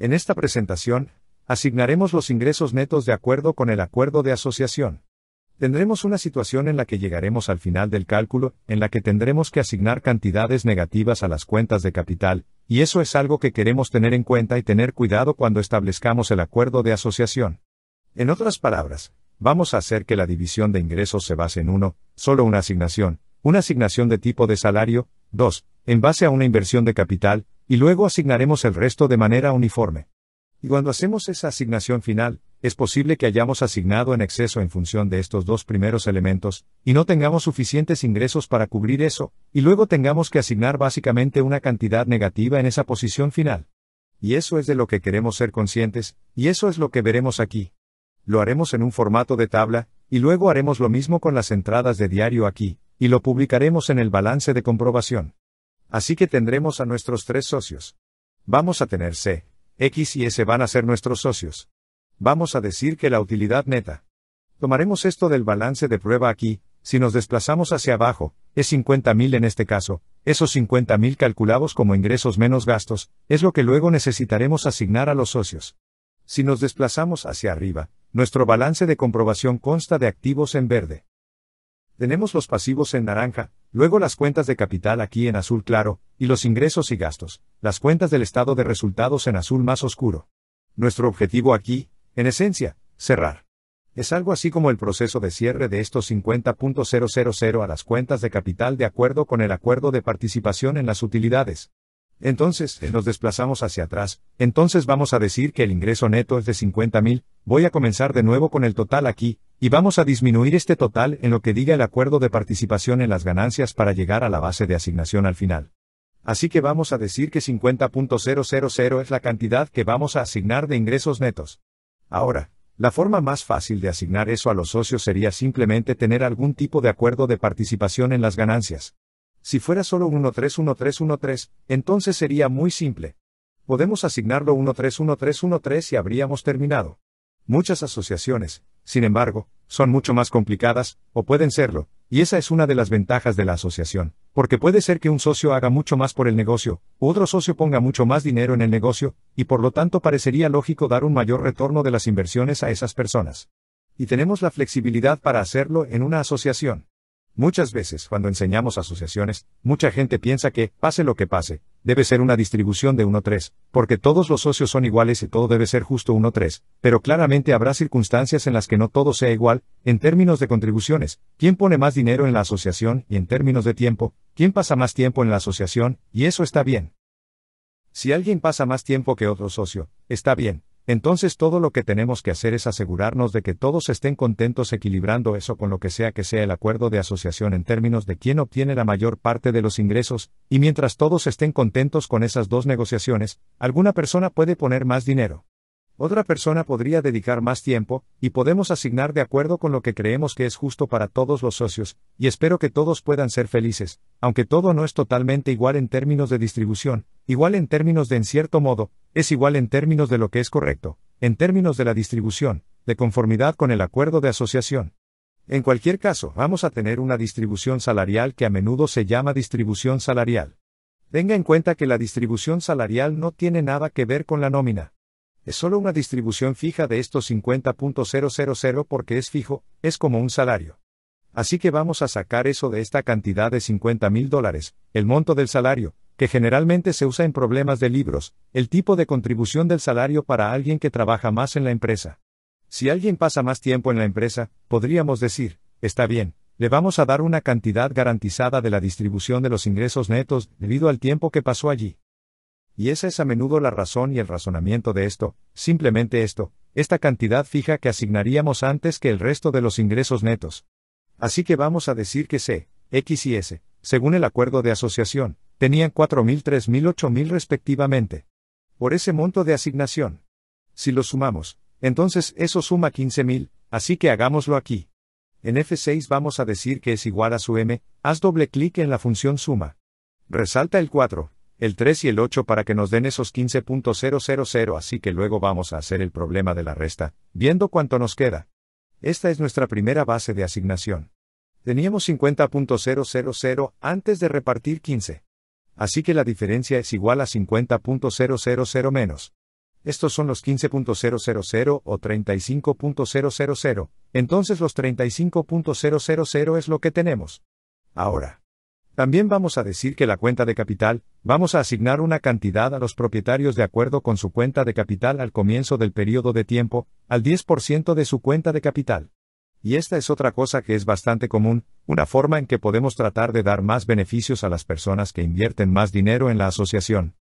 En esta presentación, asignaremos los ingresos netos de acuerdo con el acuerdo de asociación. Tendremos una situación en la que llegaremos al final del cálculo, en la que tendremos que asignar cantidades negativas a las cuentas de capital, y eso es algo que queremos tener en cuenta y tener cuidado cuando establezcamos el acuerdo de asociación. En otras palabras, vamos a hacer que la división de ingresos se base en 1, solo una asignación, una asignación de tipo de salario, 2, en base a una inversión de capital, y luego asignaremos el resto de manera uniforme. Y cuando hacemos esa asignación final, es posible que hayamos asignado en exceso en función de estos dos primeros elementos, y no tengamos suficientes ingresos para cubrir eso, y luego tengamos que asignar básicamente una cantidad negativa en esa posición final. Y eso es de lo que queremos ser conscientes, y eso es lo que veremos aquí. Lo haremos en un formato de tabla, y luego haremos lo mismo con las entradas de diario aquí, y lo publicaremos en el balance de comprobación. Así que tendremos a nuestros tres socios. Vamos a tener C, X y S van a ser nuestros socios. Vamos a decir que la utilidad neta. Tomaremos esto del balance de prueba aquí, si nos desplazamos hacia abajo, es 50.000 en este caso, esos 50.000 calculados como ingresos menos gastos, es lo que luego necesitaremos asignar a los socios. Si nos desplazamos hacia arriba, nuestro balance de comprobación consta de activos en verde. Tenemos los pasivos en naranja, luego las cuentas de capital aquí en azul claro, y los ingresos y gastos, las cuentas del estado de resultados en azul más oscuro. Nuestro objetivo aquí, en esencia, cerrar. Es algo así como el proceso de cierre de estos 50.000 a las cuentas de capital de acuerdo con el acuerdo de participación en las utilidades. Entonces, eh, nos desplazamos hacia atrás, entonces vamos a decir que el ingreso neto es de 50.000, voy a comenzar de nuevo con el total aquí, y vamos a disminuir este total en lo que diga el acuerdo de participación en las ganancias para llegar a la base de asignación al final. Así que vamos a decir que 50.000 es la cantidad que vamos a asignar de ingresos netos. Ahora, la forma más fácil de asignar eso a los socios sería simplemente tener algún tipo de acuerdo de participación en las ganancias. Si fuera solo 131313, entonces sería muy simple. Podemos asignarlo 131313 y habríamos terminado. Muchas asociaciones, sin embargo, son mucho más complicadas, o pueden serlo, y esa es una de las ventajas de la asociación, porque puede ser que un socio haga mucho más por el negocio, u otro socio ponga mucho más dinero en el negocio, y por lo tanto parecería lógico dar un mayor retorno de las inversiones a esas personas. Y tenemos la flexibilidad para hacerlo en una asociación. Muchas veces, cuando enseñamos asociaciones, mucha gente piensa que, pase lo que pase, debe ser una distribución de 1-3, porque todos los socios son iguales y todo debe ser justo 1-3, pero claramente habrá circunstancias en las que no todo sea igual, en términos de contribuciones, quién pone más dinero en la asociación y en términos de tiempo, quién pasa más tiempo en la asociación, y eso está bien. Si alguien pasa más tiempo que otro socio, está bien, entonces todo lo que tenemos que hacer es asegurarnos de que todos estén contentos equilibrando eso con lo que sea que sea el acuerdo de asociación en términos de quién obtiene la mayor parte de los ingresos, y mientras todos estén contentos con esas dos negociaciones, alguna persona puede poner más dinero. Otra persona podría dedicar más tiempo, y podemos asignar de acuerdo con lo que creemos que es justo para todos los socios, y espero que todos puedan ser felices, aunque todo no es totalmente igual en términos de distribución, igual en términos de en cierto modo, es igual en términos de lo que es correcto, en términos de la distribución, de conformidad con el acuerdo de asociación. En cualquier caso, vamos a tener una distribución salarial que a menudo se llama distribución salarial. Tenga en cuenta que la distribución salarial no tiene nada que ver con la nómina. Es solo una distribución fija de estos 50.000 porque es fijo, es como un salario. Así que vamos a sacar eso de esta cantidad de 50 mil dólares, el monto del salario, que generalmente se usa en problemas de libros, el tipo de contribución del salario para alguien que trabaja más en la empresa. Si alguien pasa más tiempo en la empresa, podríamos decir, está bien, le vamos a dar una cantidad garantizada de la distribución de los ingresos netos debido al tiempo que pasó allí. Y esa es a menudo la razón y el razonamiento de esto, simplemente esto, esta cantidad fija que asignaríamos antes que el resto de los ingresos netos. Así que vamos a decir que C, X y S, según el acuerdo de asociación, tenían 4.000, 3.000, 8.000 respectivamente. Por ese monto de asignación. Si lo sumamos, entonces eso suma 15.000, así que hagámoslo aquí. En F6 vamos a decir que es igual a su m, haz doble clic en la función suma. Resalta el 4, el 3 y el 8 para que nos den esos 15.000 así que luego vamos a hacer el problema de la resta, viendo cuánto nos queda. Esta es nuestra primera base de asignación. Teníamos 50.000 antes de repartir 15. Así que la diferencia es igual a 50.000 menos. Estos son los 15.000 o 35.000, entonces los 35.000 es lo que tenemos. Ahora. También vamos a decir que la cuenta de capital, vamos a asignar una cantidad a los propietarios de acuerdo con su cuenta de capital al comienzo del periodo de tiempo, al 10% de su cuenta de capital. Y esta es otra cosa que es bastante común, una forma en que podemos tratar de dar más beneficios a las personas que invierten más dinero en la asociación.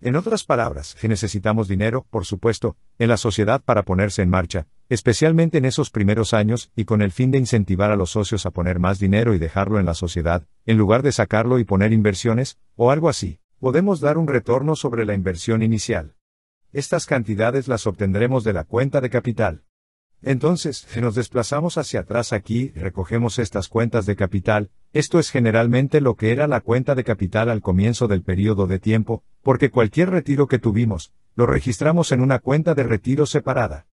En otras palabras, si necesitamos dinero, por supuesto, en la sociedad para ponerse en marcha, especialmente en esos primeros años, y con el fin de incentivar a los socios a poner más dinero y dejarlo en la sociedad, en lugar de sacarlo y poner inversiones, o algo así, podemos dar un retorno sobre la inversión inicial. Estas cantidades las obtendremos de la cuenta de capital. Entonces, si nos desplazamos hacia atrás aquí, recogemos estas cuentas de capital, esto es generalmente lo que era la cuenta de capital al comienzo del periodo de tiempo, porque cualquier retiro que tuvimos, lo registramos en una cuenta de retiro separada.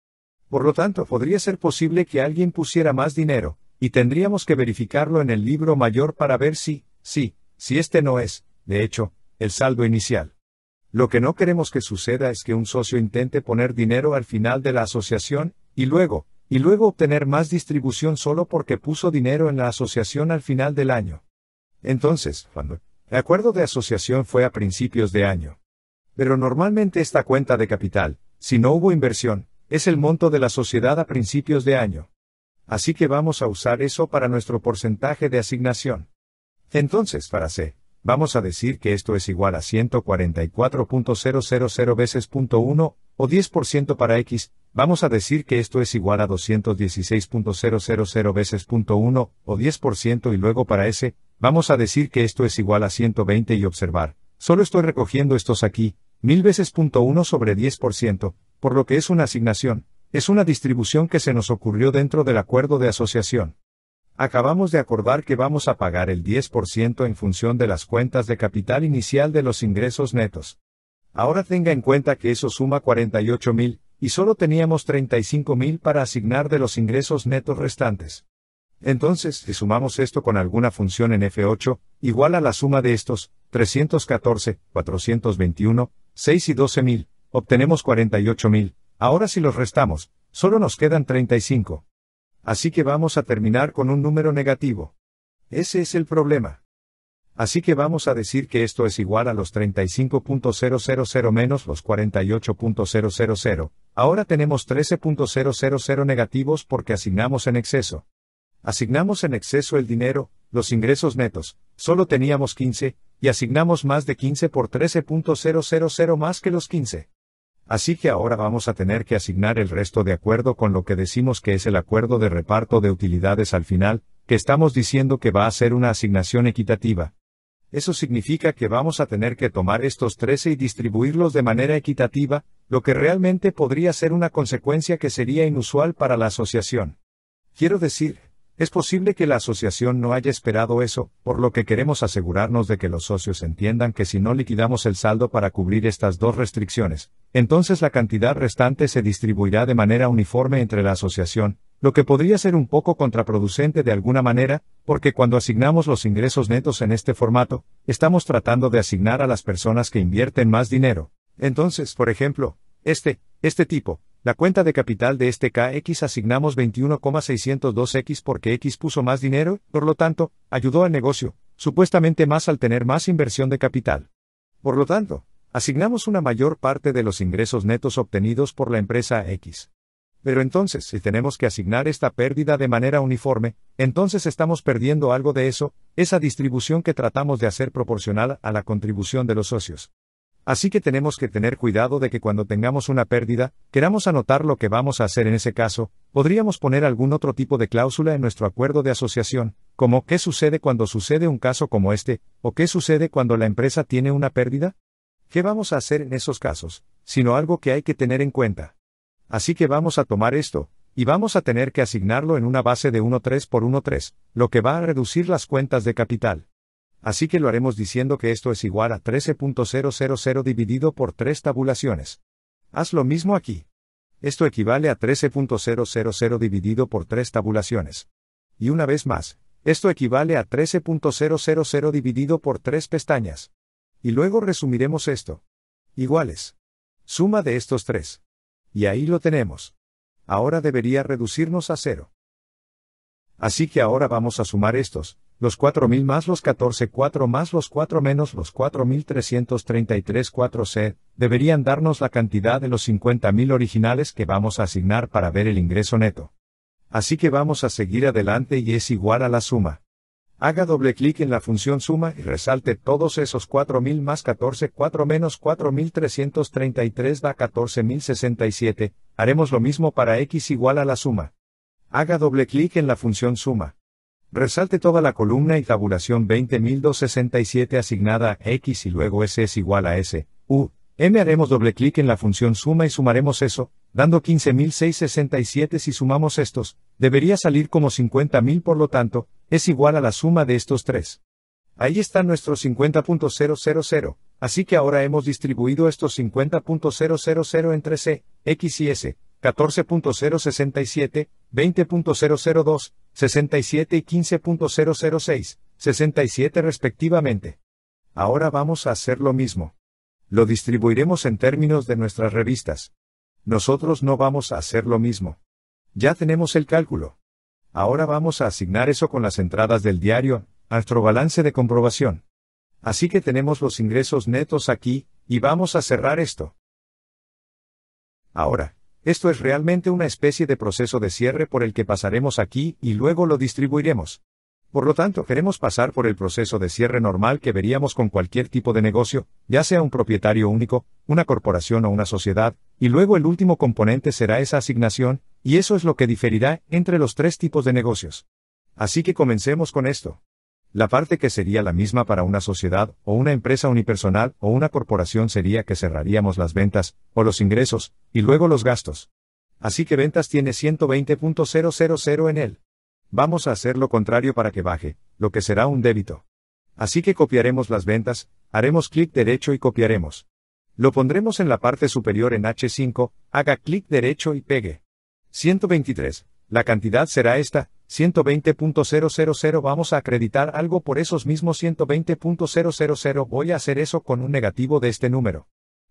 Por lo tanto, podría ser posible que alguien pusiera más dinero, y tendríamos que verificarlo en el libro mayor para ver si, sí, si, si este no es, de hecho, el saldo inicial. Lo que no queremos que suceda es que un socio intente poner dinero al final de la asociación y luego, y luego obtener más distribución solo porque puso dinero en la asociación al final del año. Entonces, cuando el acuerdo de asociación fue a principios de año. Pero normalmente esta cuenta de capital, si no hubo inversión, es el monto de la sociedad a principios de año. Así que vamos a usar eso para nuestro porcentaje de asignación. Entonces, para C, vamos a decir que esto es igual a 144.000 veces 1, o 10% para X, Vamos a decir que esto es igual a 216.000 veces 1, o 10% y luego para ese, vamos a decir que esto es igual a 120 y observar, solo estoy recogiendo estos aquí, 1000 veces 1 sobre 10%, por lo que es una asignación, es una distribución que se nos ocurrió dentro del acuerdo de asociación. Acabamos de acordar que vamos a pagar el 10% en función de las cuentas de capital inicial de los ingresos netos. Ahora tenga en cuenta que eso suma 48.000, y solo teníamos 35.000 para asignar de los ingresos netos restantes. Entonces, si sumamos esto con alguna función en F8, igual a la suma de estos, 314, 421, 6 y 12.000, obtenemos 48.000. ahora si los restamos, solo nos quedan 35. Así que vamos a terminar con un número negativo. Ese es el problema. Así que vamos a decir que esto es igual a los 35.000 menos los 48.000, Ahora tenemos 13.000 negativos porque asignamos en exceso. Asignamos en exceso el dinero, los ingresos netos, solo teníamos 15, y asignamos más de 15 por 13.000 más que los 15. Así que ahora vamos a tener que asignar el resto de acuerdo con lo que decimos que es el acuerdo de reparto de utilidades al final, que estamos diciendo que va a ser una asignación equitativa, eso significa que vamos a tener que tomar estos 13 y distribuirlos de manera equitativa, lo que realmente podría ser una consecuencia que sería inusual para la asociación. Quiero decir, es posible que la asociación no haya esperado eso, por lo que queremos asegurarnos de que los socios entiendan que si no liquidamos el saldo para cubrir estas dos restricciones, entonces la cantidad restante se distribuirá de manera uniforme entre la asociación, lo que podría ser un poco contraproducente de alguna manera, porque cuando asignamos los ingresos netos en este formato, estamos tratando de asignar a las personas que invierten más dinero. Entonces, por ejemplo, este, este tipo, la cuenta de capital de este KX asignamos 21,602X porque X puso más dinero, por lo tanto, ayudó al negocio, supuestamente más al tener más inversión de capital. Por lo tanto, asignamos una mayor parte de los ingresos netos obtenidos por la empresa X. Pero entonces si tenemos que asignar esta pérdida de manera uniforme, entonces estamos perdiendo algo de eso, esa distribución que tratamos de hacer proporcional a la contribución de los socios. Así que tenemos que tener cuidado de que cuando tengamos una pérdida, queramos anotar lo que vamos a hacer en ese caso, podríamos poner algún otro tipo de cláusula en nuestro acuerdo de asociación, como qué sucede cuando sucede un caso como este, o qué sucede cuando la empresa tiene una pérdida. ¿Qué vamos a hacer en esos casos? Sino algo que hay que tener en cuenta. Así que vamos a tomar esto, y vamos a tener que asignarlo en una base de 1.3 por 1.3, lo que va a reducir las cuentas de capital. Así que lo haremos diciendo que esto es igual a 13.000 dividido por 3 tabulaciones. Haz lo mismo aquí. Esto equivale a 13.000 dividido por 3 tabulaciones. Y una vez más, esto equivale a 13.000 dividido por 3 pestañas. Y luego resumiremos esto. Iguales. Suma de estos tres. Y ahí lo tenemos. Ahora debería reducirnos a cero. Así que ahora vamos a sumar estos, los 4000 más los 14,4 más los 4 menos los 43334 c deberían darnos la cantidad de los 50000 originales que vamos a asignar para ver el ingreso neto. Así que vamos a seguir adelante y es igual a la suma. Haga doble clic en la función suma y resalte todos esos 4000 más 14, 4 menos 4333 da 14067. Haremos lo mismo para x igual a la suma. Haga doble clic en la función suma. Resalte toda la columna y tabulación 20267 asignada a x y luego s es igual a s, u, m haremos doble clic en la función suma y sumaremos eso, dando 15667 si sumamos estos, debería salir como 50000 por lo tanto, es igual a la suma de estos tres. Ahí está nuestro 50.000, así que ahora hemos distribuido estos 50.000 entre C, X y S, 14.067, 20.002, 67 y 15.006, 67 respectivamente. Ahora vamos a hacer lo mismo. Lo distribuiremos en términos de nuestras revistas. Nosotros no vamos a hacer lo mismo. Ya tenemos el cálculo. Ahora vamos a asignar eso con las entradas del diario, nuestro balance de comprobación. Así que tenemos los ingresos netos aquí, y vamos a cerrar esto. Ahora, esto es realmente una especie de proceso de cierre por el que pasaremos aquí y luego lo distribuiremos. Por lo tanto, queremos pasar por el proceso de cierre normal que veríamos con cualquier tipo de negocio, ya sea un propietario único, una corporación o una sociedad, y luego el último componente será esa asignación, y eso es lo que diferirá entre los tres tipos de negocios. Así que comencemos con esto. La parte que sería la misma para una sociedad o una empresa unipersonal o una corporación sería que cerraríamos las ventas, o los ingresos, y luego los gastos. Así que ventas tiene 120.000 en él. Vamos a hacer lo contrario para que baje, lo que será un débito. Así que copiaremos las ventas, haremos clic derecho y copiaremos. Lo pondremos en la parte superior en H5, haga clic derecho y pegue. 123. La cantidad será esta, 120.000 vamos a acreditar algo por esos mismos 120.000 voy a hacer eso con un negativo de este número.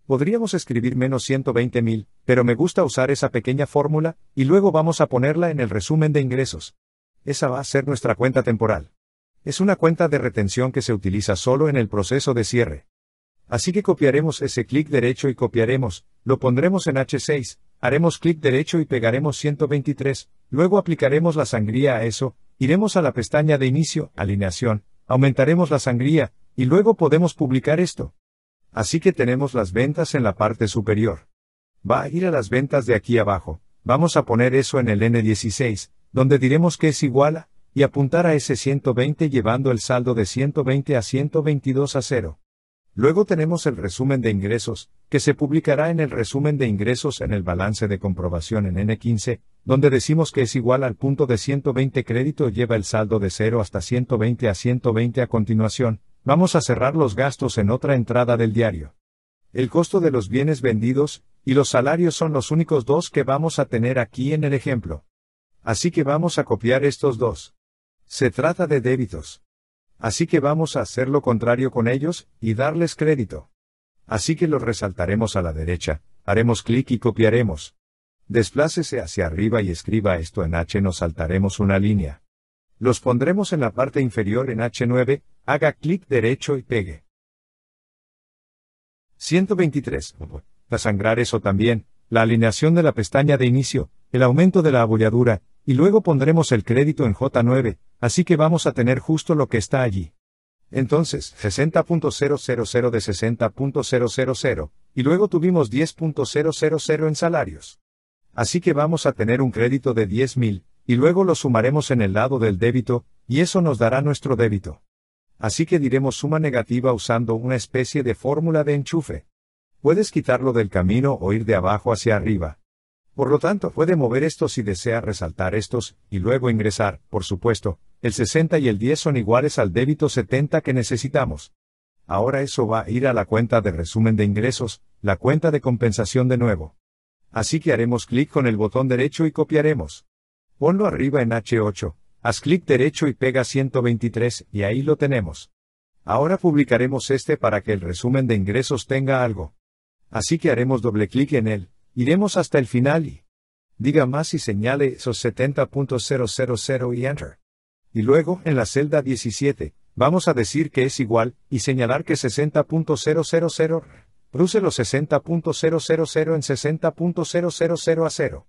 Podríamos escribir menos 120.000, pero me gusta usar esa pequeña fórmula, y luego vamos a ponerla en el resumen de ingresos. Esa va a ser nuestra cuenta temporal. Es una cuenta de retención que se utiliza solo en el proceso de cierre. Así que copiaremos ese clic derecho y copiaremos, lo pondremos en H6, haremos clic derecho y pegaremos 123, luego aplicaremos la sangría a eso, iremos a la pestaña de inicio, alineación, aumentaremos la sangría, y luego podemos publicar esto. Así que tenemos las ventas en la parte superior. Va a ir a las ventas de aquí abajo, vamos a poner eso en el N16, donde diremos que es igual a, y apuntar a ese 120 llevando el saldo de 120 a 122 a 0. Luego tenemos el resumen de ingresos, que se publicará en el resumen de ingresos en el balance de comprobación en N15, donde decimos que es igual al punto de 120 crédito lleva el saldo de 0 hasta 120 a 120 a continuación, vamos a cerrar los gastos en otra entrada del diario. El costo de los bienes vendidos, y los salarios son los únicos dos que vamos a tener aquí en el ejemplo. Así que vamos a copiar estos dos. Se trata de débitos. Así que vamos a hacer lo contrario con ellos, y darles crédito. Así que los resaltaremos a la derecha, haremos clic y copiaremos. Desplácese hacia arriba y escriba esto en H, nos saltaremos una línea. Los pondremos en la parte inferior en H9, haga clic derecho y pegue. 123. Para sangrar eso también, la alineación de la pestaña de inicio, el aumento de la abolladura, y luego pondremos el crédito en J9, así que vamos a tener justo lo que está allí. Entonces, 60.000 de 60.000, y luego tuvimos 10.000 en salarios. Así que vamos a tener un crédito de 10.000, y luego lo sumaremos en el lado del débito, y eso nos dará nuestro débito. Así que diremos suma negativa usando una especie de fórmula de enchufe. Puedes quitarlo del camino o ir de abajo hacia arriba. Por lo tanto, puede mover estos si desea resaltar estos, y luego ingresar, por supuesto, el 60 y el 10 son iguales al débito 70 que necesitamos. Ahora eso va a ir a la cuenta de resumen de ingresos, la cuenta de compensación de nuevo. Así que haremos clic con el botón derecho y copiaremos. Ponlo arriba en H8, haz clic derecho y pega 123 y ahí lo tenemos. Ahora publicaremos este para que el resumen de ingresos tenga algo. Así que haremos doble clic en él, Iremos hasta el final y diga más y señale esos 70.000 y enter. Y luego, en la celda 17, vamos a decir que es igual y señalar que 60.000 cruce los 60.000 en 60.000 a 0.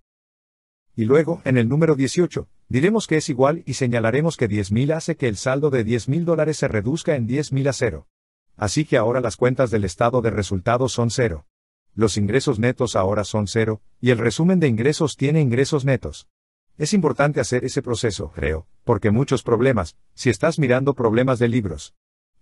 Y luego, en el número 18, diremos que es igual y señalaremos que 10.000 hace que el saldo de 10.000 dólares se reduzca en 10.000 a 0. Así que ahora las cuentas del estado de resultados son 0 los ingresos netos ahora son cero, y el resumen de ingresos tiene ingresos netos. Es importante hacer ese proceso, creo, porque muchos problemas, si estás mirando problemas de libros.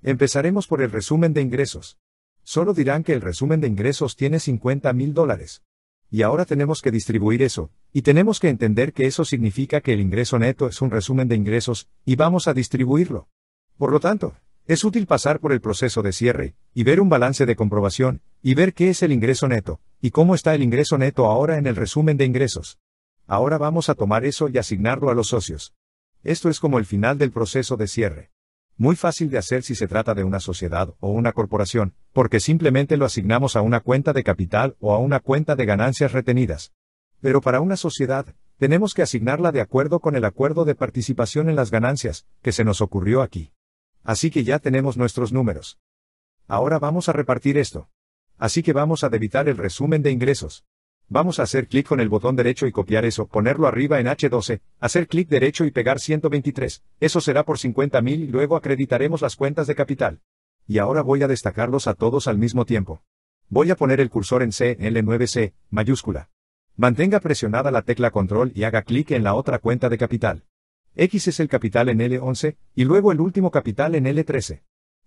Empezaremos por el resumen de ingresos. Solo dirán que el resumen de ingresos tiene 50 mil dólares. Y ahora tenemos que distribuir eso, y tenemos que entender que eso significa que el ingreso neto es un resumen de ingresos, y vamos a distribuirlo. Por lo tanto, es útil pasar por el proceso de cierre, y ver un balance de comprobación, y ver qué es el ingreso neto, y cómo está el ingreso neto ahora en el resumen de ingresos. Ahora vamos a tomar eso y asignarlo a los socios. Esto es como el final del proceso de cierre. Muy fácil de hacer si se trata de una sociedad o una corporación, porque simplemente lo asignamos a una cuenta de capital o a una cuenta de ganancias retenidas. Pero para una sociedad, tenemos que asignarla de acuerdo con el acuerdo de participación en las ganancias, que se nos ocurrió aquí. Así que ya tenemos nuestros números. Ahora vamos a repartir esto. Así que vamos a debitar el resumen de ingresos. Vamos a hacer clic con el botón derecho y copiar eso, ponerlo arriba en H12, hacer clic derecho y pegar 123, eso será por 50.000 y luego acreditaremos las cuentas de capital. Y ahora voy a destacarlos a todos al mismo tiempo. Voy a poner el cursor en CL9C, mayúscula. Mantenga presionada la tecla control y haga clic en la otra cuenta de capital. X es el capital en L11, y luego el último capital en L13.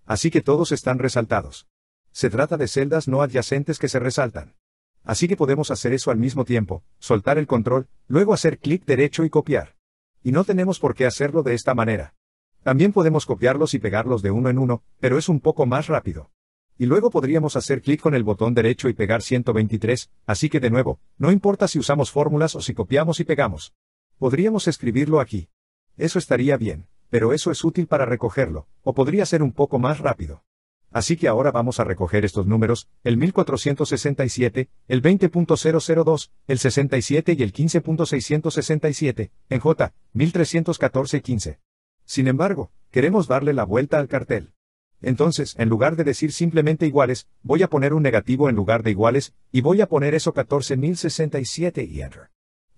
Así que todos están resaltados. Se trata de celdas no adyacentes que se resaltan. Así que podemos hacer eso al mismo tiempo, soltar el control, luego hacer clic derecho y copiar. Y no tenemos por qué hacerlo de esta manera. También podemos copiarlos y pegarlos de uno en uno, pero es un poco más rápido. Y luego podríamos hacer clic con el botón derecho y pegar 123, así que de nuevo, no importa si usamos fórmulas o si copiamos y pegamos. Podríamos escribirlo aquí. Eso estaría bien, pero eso es útil para recogerlo, o podría ser un poco más rápido. Así que ahora vamos a recoger estos números, el 1467, el 20.002, el 67 y el 15.667, en J, 1314-15. Sin embargo, queremos darle la vuelta al cartel. Entonces, en lugar de decir simplemente iguales, voy a poner un negativo en lugar de iguales, y voy a poner eso 14067 y enter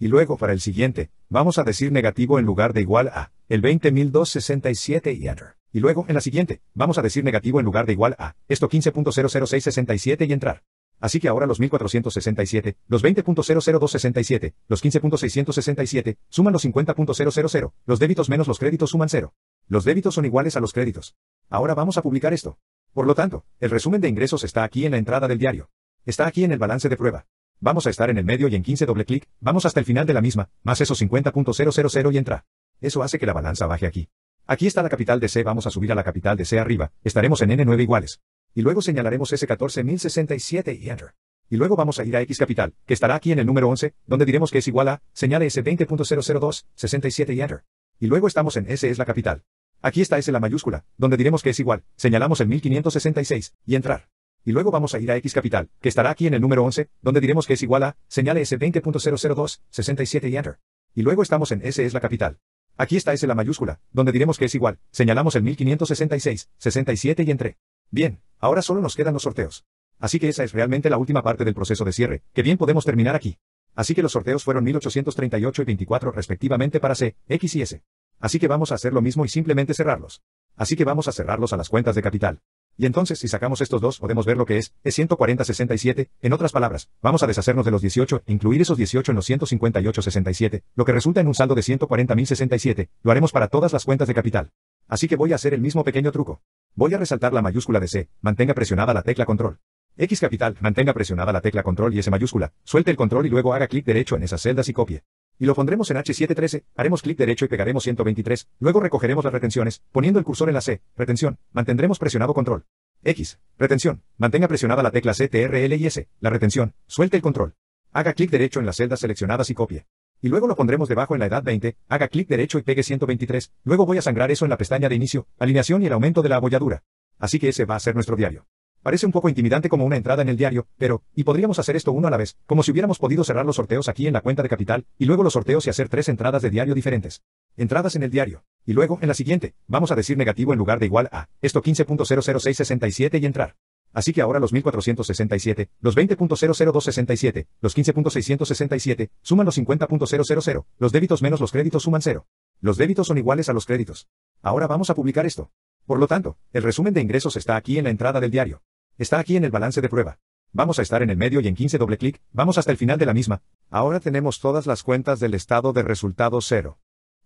y luego para el siguiente, vamos a decir negativo en lugar de igual a, el 20.267 y enter. Y luego, en la siguiente, vamos a decir negativo en lugar de igual a, esto 15.00667 y entrar. Así que ahora los 1467, los 20.00267, los 15.667, suman los 50.000, los débitos menos los créditos suman 0. Los débitos son iguales a los créditos. Ahora vamos a publicar esto. Por lo tanto, el resumen de ingresos está aquí en la entrada del diario. Está aquí en el balance de prueba. Vamos a estar en el medio y en 15 doble clic, vamos hasta el final de la misma, más esos 50.000 y entra. Eso hace que la balanza baje aquí. Aquí está la capital de C, vamos a subir a la capital de C arriba, estaremos en N9 iguales. Y luego señalaremos S14067 y Enter. Y luego vamos a ir a X capital, que estará aquí en el número 11, donde diremos que es igual a, señale S20.002, 67 y Enter. Y luego estamos en S es la capital. Aquí está S la mayúscula, donde diremos que es igual, señalamos el 1566, y entrar. Y luego vamos a ir a X Capital, que estará aquí en el número 11, donde diremos que es igual a, señale S20.002, 67 y Enter. Y luego estamos en S es la capital. Aquí está S la mayúscula, donde diremos que es igual, señalamos el 1566, 67 y Entré. Bien, ahora solo nos quedan los sorteos. Así que esa es realmente la última parte del proceso de cierre, que bien podemos terminar aquí. Así que los sorteos fueron 1838 y 24 respectivamente para C, X y S. Así que vamos a hacer lo mismo y simplemente cerrarlos. Así que vamos a cerrarlos a las cuentas de capital. Y entonces si sacamos estos dos podemos ver lo que es, es 140.67, en otras palabras, vamos a deshacernos de los 18 incluir esos 18 en los 158.67, lo que resulta en un saldo de 140.067, lo haremos para todas las cuentas de capital. Así que voy a hacer el mismo pequeño truco. Voy a resaltar la mayúscula de C, mantenga presionada la tecla control. X capital, mantenga presionada la tecla control y S mayúscula, suelte el control y luego haga clic derecho en esas celdas y copie y lo pondremos en H713, haremos clic derecho y pegaremos 123, luego recogeremos las retenciones, poniendo el cursor en la C, retención, mantendremos presionado control. X, retención, mantenga presionada la tecla CTRL y S, la retención, suelte el control. Haga clic derecho en las celdas seleccionadas y copie. Y luego lo pondremos debajo en la edad 20, haga clic derecho y pegue 123, luego voy a sangrar eso en la pestaña de inicio, alineación y el aumento de la abolladura. Así que ese va a ser nuestro diario. Parece un poco intimidante como una entrada en el diario, pero, y podríamos hacer esto uno a la vez, como si hubiéramos podido cerrar los sorteos aquí en la cuenta de capital, y luego los sorteos y hacer tres entradas de diario diferentes. Entradas en el diario. Y luego, en la siguiente, vamos a decir negativo en lugar de igual a, esto 15.00667 y entrar. Así que ahora los 1467, los 20.00267, los 15.667, suman los 50.000, los débitos menos los créditos suman cero. Los débitos son iguales a los créditos. Ahora vamos a publicar esto. Por lo tanto, el resumen de ingresos está aquí en la entrada del diario. Está aquí en el balance de prueba. Vamos a estar en el medio y en 15 doble clic, vamos hasta el final de la misma. Ahora tenemos todas las cuentas del estado de resultado cero.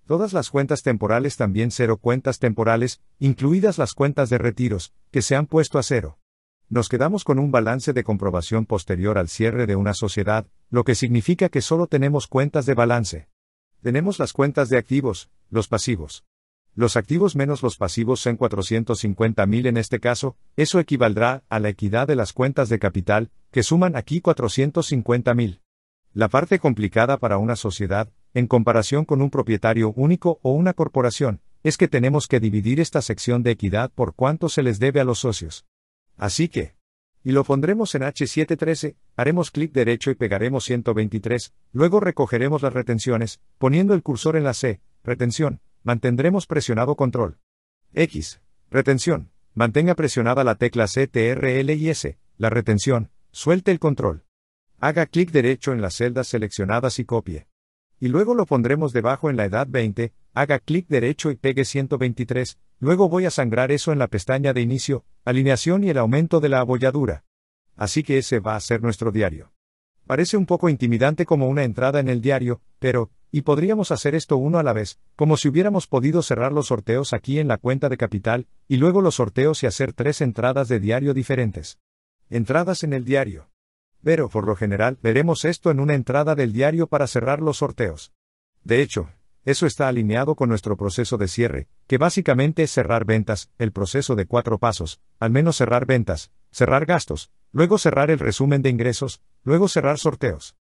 Todas las cuentas temporales también cero cuentas temporales, incluidas las cuentas de retiros, que se han puesto a cero. Nos quedamos con un balance de comprobación posterior al cierre de una sociedad, lo que significa que solo tenemos cuentas de balance. Tenemos las cuentas de activos, los pasivos los activos menos los pasivos son 450.000 en este caso, eso equivaldrá a la equidad de las cuentas de capital, que suman aquí 450.000. La parte complicada para una sociedad, en comparación con un propietario único o una corporación, es que tenemos que dividir esta sección de equidad por cuánto se les debe a los socios. Así que, y lo pondremos en H713, haremos clic derecho y pegaremos 123, luego recogeremos las retenciones, poniendo el cursor en la C, retención, Mantendremos presionado control. X. Retención. Mantenga presionada la tecla CTRL y S. La retención. Suelte el control. Haga clic derecho en las celdas seleccionadas y copie. Y luego lo pondremos debajo en la edad 20, haga clic derecho y pegue 123, luego voy a sangrar eso en la pestaña de inicio, alineación y el aumento de la abolladura. Así que ese va a ser nuestro diario. Parece un poco intimidante como una entrada en el diario, pero, y podríamos hacer esto uno a la vez, como si hubiéramos podido cerrar los sorteos aquí en la cuenta de capital, y luego los sorteos y hacer tres entradas de diario diferentes. Entradas en el diario. Pero, por lo general, veremos esto en una entrada del diario para cerrar los sorteos. De hecho, eso está alineado con nuestro proceso de cierre, que básicamente es cerrar ventas, el proceso de cuatro pasos, al menos cerrar ventas, cerrar gastos, luego cerrar el resumen de ingresos, luego cerrar sorteos.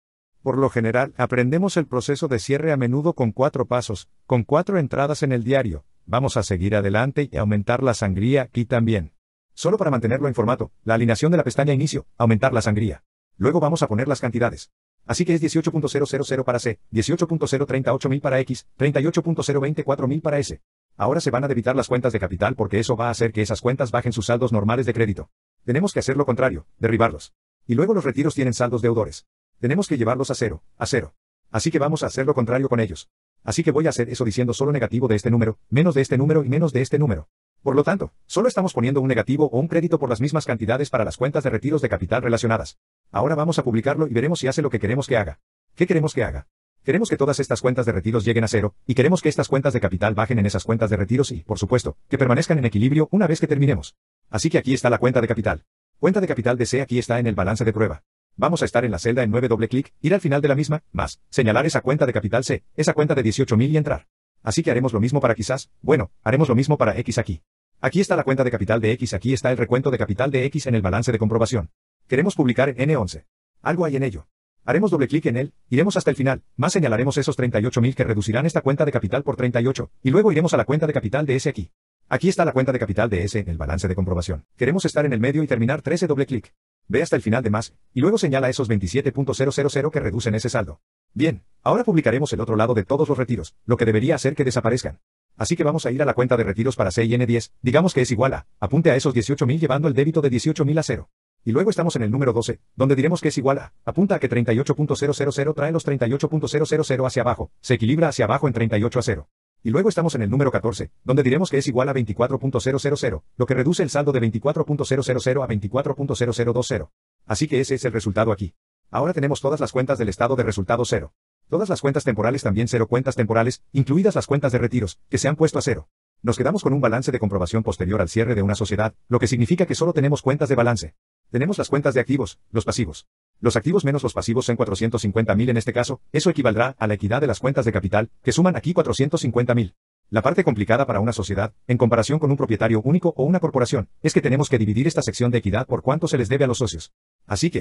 Por lo general, aprendemos el proceso de cierre a menudo con cuatro pasos, con cuatro entradas en el diario. Vamos a seguir adelante y aumentar la sangría aquí también. Solo para mantenerlo en formato, la alineación de la pestaña inicio, aumentar la sangría. Luego vamos a poner las cantidades. Así que es 18.000 para C, 18.038000 para X, 38.024000 para S. Ahora se van a debitar las cuentas de capital porque eso va a hacer que esas cuentas bajen sus saldos normales de crédito. Tenemos que hacer lo contrario, derribarlos. Y luego los retiros tienen saldos deudores. Tenemos que llevarlos a cero, a cero. Así que vamos a hacer lo contrario con ellos. Así que voy a hacer eso diciendo solo negativo de este número, menos de este número y menos de este número. Por lo tanto, solo estamos poniendo un negativo o un crédito por las mismas cantidades para las cuentas de retiros de capital relacionadas. Ahora vamos a publicarlo y veremos si hace lo que queremos que haga. ¿Qué queremos que haga? Queremos que todas estas cuentas de retiros lleguen a cero, y queremos que estas cuentas de capital bajen en esas cuentas de retiros y, por supuesto, que permanezcan en equilibrio una vez que terminemos. Así que aquí está la cuenta de capital. Cuenta de capital de C aquí está en el balance de prueba. Vamos a estar en la celda en 9 doble clic, ir al final de la misma, más, señalar esa cuenta de capital C, esa cuenta de 18.000 y entrar. Así que haremos lo mismo para quizás, bueno, haremos lo mismo para X aquí. Aquí está la cuenta de capital de X, aquí está el recuento de capital de X en el balance de comprobación. Queremos publicar en N11. Algo hay en ello. Haremos doble clic en él, iremos hasta el final, más señalaremos esos 38.000 que reducirán esta cuenta de capital por 38, y luego iremos a la cuenta de capital de S aquí. Aquí está la cuenta de capital de S en el balance de comprobación. Queremos estar en el medio y terminar 13 doble clic. Ve hasta el final de más, y luego señala esos 27.000 que reducen ese saldo. Bien, ahora publicaremos el otro lado de todos los retiros, lo que debería hacer que desaparezcan. Así que vamos a ir a la cuenta de retiros para n 10 digamos que es igual a, apunte a esos 18.000 llevando el débito de 18.000 a cero. Y luego estamos en el número 12, donde diremos que es igual a, apunta a que 38.000 trae los 38.000 hacia abajo, se equilibra hacia abajo en 38 a 0. Y luego estamos en el número 14, donde diremos que es igual a 24.000, lo que reduce el saldo de 24.000 a 24.0020. Así que ese es el resultado aquí. Ahora tenemos todas las cuentas del estado de resultado cero. Todas las cuentas temporales también cero cuentas temporales, incluidas las cuentas de retiros, que se han puesto a cero. Nos quedamos con un balance de comprobación posterior al cierre de una sociedad, lo que significa que solo tenemos cuentas de balance. Tenemos las cuentas de activos, los pasivos. Los activos menos los pasivos son 450.000 en este caso, eso equivaldrá a la equidad de las cuentas de capital, que suman aquí 450.000. La parte complicada para una sociedad, en comparación con un propietario único o una corporación, es que tenemos que dividir esta sección de equidad por cuánto se les debe a los socios. Así que,